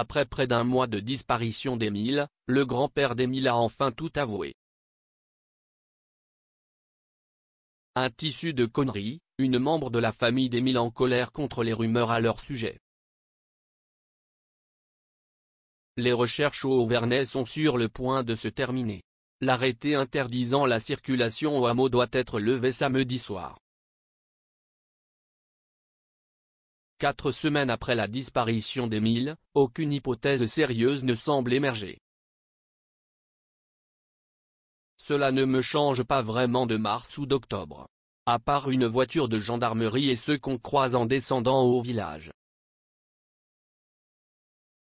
Après près d'un mois de disparition d'Émile, le grand-père d'Émile a enfin tout avoué. Un tissu de conneries, une membre de la famille d'Émile en colère contre les rumeurs à leur sujet. Les recherches au Auvernais sont sur le point de se terminer. L'arrêté interdisant la circulation au hameau doit être levé samedi soir. Quatre semaines après la disparition d'Émile, aucune hypothèse sérieuse ne semble émerger. Cela ne me change pas vraiment de mars ou d'octobre. À part une voiture de gendarmerie et ceux qu'on croise en descendant au village.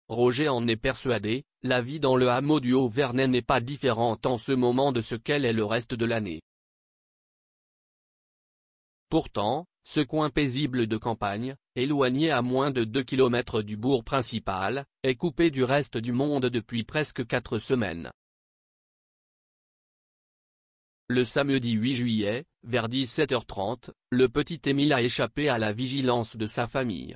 Roger en est persuadé, la vie dans le hameau du haut vernay n'est pas différente en ce moment de ce qu'elle est le reste de l'année. Pourtant, ce coin paisible de campagne, éloigné à moins de 2 km du bourg principal, est coupé du reste du monde depuis presque 4 semaines. Le samedi 8 juillet, vers 17h30, le petit Émile a échappé à la vigilance de sa famille.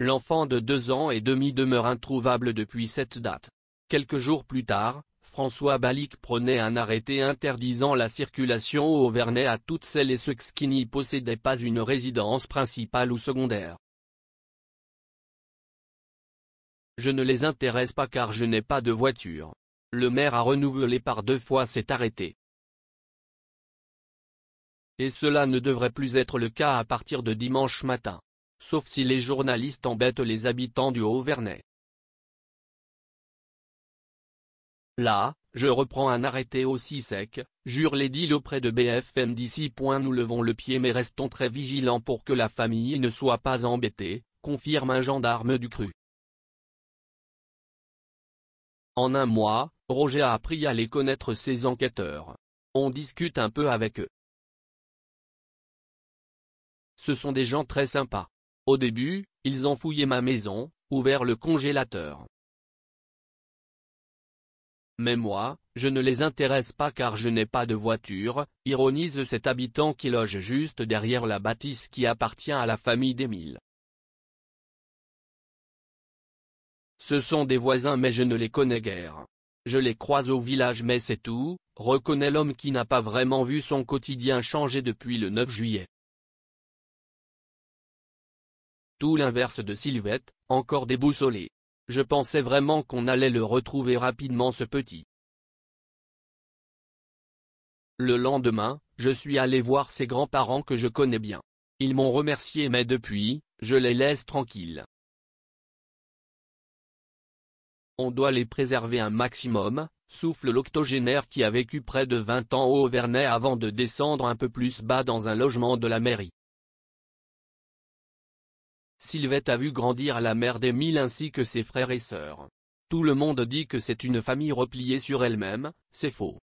L'enfant de 2 ans et demi demeure introuvable depuis cette date. Quelques jours plus tard, François Balic prenait un arrêté interdisant la circulation au auvernais à toutes celles et ceux qui n'y possédaient pas une résidence principale ou secondaire. Je ne les intéresse pas car je n'ai pas de voiture. Le maire a renouvelé par deux fois cet arrêté. Et cela ne devrait plus être le cas à partir de dimanche matin. Sauf si les journalistes embêtent les habitants du haut Là, je reprends un arrêté aussi sec, jure les deals auprès de BFM d'ici. Nous levons le pied mais restons très vigilants pour que la famille ne soit pas embêtée, confirme un gendarme du CRU. En un mois, Roger a appris à les connaître ses enquêteurs. On discute un peu avec eux. Ce sont des gens très sympas. Au début, ils ont fouillé ma maison, ouvert le congélateur. Mais moi, je ne les intéresse pas car je n'ai pas de voiture, ironise cet habitant qui loge juste derrière la bâtisse qui appartient à la famille d'Émile. Ce sont des voisins mais je ne les connais guère. Je les croise au village mais c'est tout, reconnaît l'homme qui n'a pas vraiment vu son quotidien changer depuis le 9 juillet. Tout l'inverse de Sylvette, encore déboussolée. Je pensais vraiment qu'on allait le retrouver rapidement ce petit. Le lendemain, je suis allé voir ses grands-parents que je connais bien. Ils m'ont remercié mais depuis, je les laisse tranquilles. On doit les préserver un maximum, souffle l'octogénaire qui a vécu près de 20 ans au Auvernais avant de descendre un peu plus bas dans un logement de la mairie. Sylvette a vu grandir la mère d'Emile ainsi que ses frères et sœurs. Tout le monde dit que c'est une famille repliée sur elle-même, c'est faux.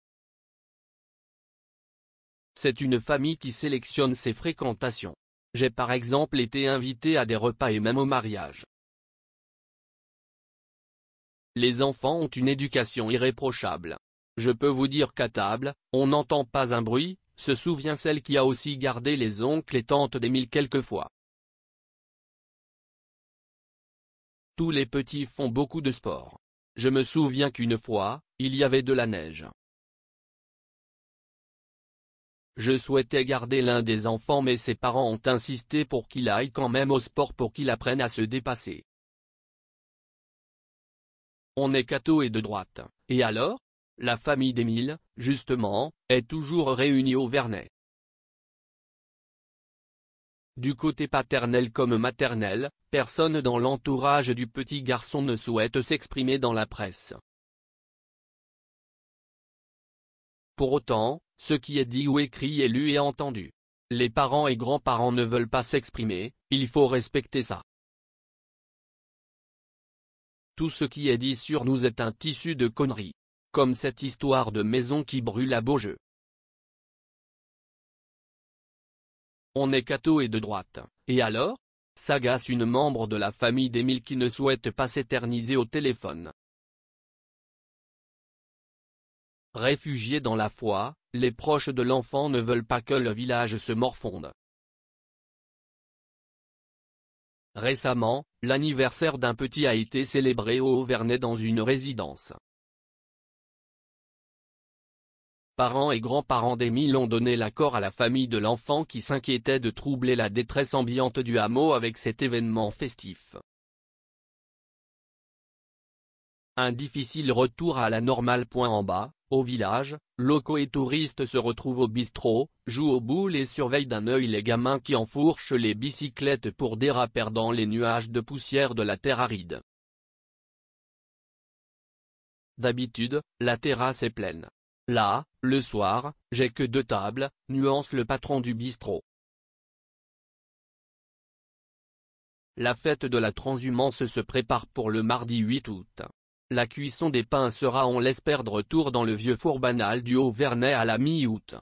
C'est une famille qui sélectionne ses fréquentations. J'ai par exemple été invité à des repas et même au mariage. Les enfants ont une éducation irréprochable. Je peux vous dire qu'à table, on n'entend pas un bruit, se souvient celle qui a aussi gardé les oncles et tantes Mille quelquefois. Tous les petits font beaucoup de sport. Je me souviens qu'une fois, il y avait de la neige. Je souhaitais garder l'un des enfants mais ses parents ont insisté pour qu'il aille quand même au sport pour qu'il apprenne à se dépasser. On est cato et de droite, et alors La famille d'Émile, justement, est toujours réunie au Vernet. Du côté paternel comme maternel, personne dans l'entourage du petit garçon ne souhaite s'exprimer dans la presse. Pour autant, ce qui est dit ou écrit est lu et entendu. Les parents et grands-parents ne veulent pas s'exprimer, il faut respecter ça. Tout ce qui est dit sur nous est un tissu de conneries. Comme cette histoire de maison qui brûle à Beaujeu. On est catho et de droite. Et alors S'agace une membre de la famille d'Émile qui ne souhaite pas s'éterniser au téléphone. Réfugiés dans la foi, les proches de l'enfant ne veulent pas que le village se morfonde. Récemment, l'anniversaire d'un petit a été célébré au Auvernais dans une résidence. Parents et grands-parents d'Émile ont donné l'accord à la famille de l'enfant qui s'inquiétait de troubler la détresse ambiante du hameau avec cet événement festif. Un difficile retour à la normale. Point en bas, au village, locaux et touristes se retrouvent au bistrot, jouent aux boules et surveillent d'un œil les gamins qui enfourchent les bicyclettes pour déraper dans les nuages de poussière de la terre aride. D'habitude, la terrasse est pleine. Là, le soir, j'ai que deux tables, nuance le patron du bistrot. La fête de la transhumance se prépare pour le mardi 8 août. La cuisson des pains sera on l'espère de retour dans le vieux four banal du Haut-Vernay à la mi-août.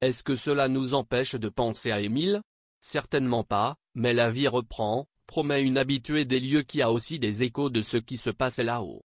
Est-ce que cela nous empêche de penser à Émile Certainement pas, mais la vie reprend, promet une habituée des lieux qui a aussi des échos de ce qui se passe là-haut.